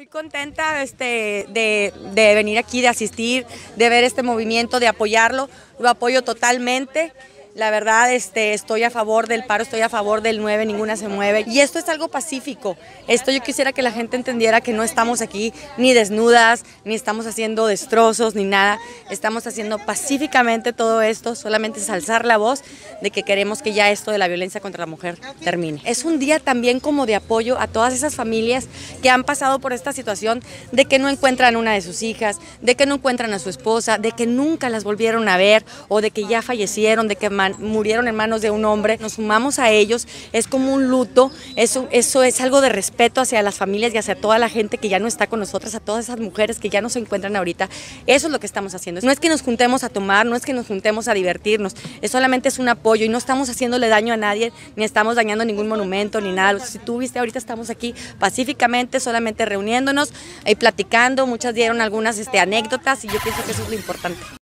Muy contenta este, de, de venir aquí, de asistir, de ver este movimiento, de apoyarlo. Lo apoyo totalmente. La verdad, este, estoy a favor del paro, estoy a favor del 9, ninguna se mueve. Y esto es algo pacífico. Esto yo quisiera que la gente entendiera que no estamos aquí ni desnudas, ni estamos haciendo destrozos, ni nada. Estamos haciendo pacíficamente todo esto, solamente es alzar la voz de que queremos que ya esto de la violencia contra la mujer termine. Es un día también como de apoyo a todas esas familias que han pasado por esta situación de que no encuentran una de sus hijas, de que no encuentran a su esposa, de que nunca las volvieron a ver o de que ya fallecieron, de que murieron en manos de un hombre, nos sumamos a ellos, es como un luto, eso, eso es algo de respeto hacia las familias y hacia toda la gente que ya no está con nosotros a todas esas mujeres que ya no se encuentran ahorita, eso es lo que estamos haciendo. No es que nos juntemos a tomar, no es que nos juntemos a divertirnos, es solamente es un apoyo y no estamos haciéndole daño a nadie, ni estamos dañando ningún monumento, ni nada. Si tú viste, ahorita estamos aquí pacíficamente, solamente reuniéndonos y platicando, muchas dieron algunas este, anécdotas y yo pienso que eso es lo importante.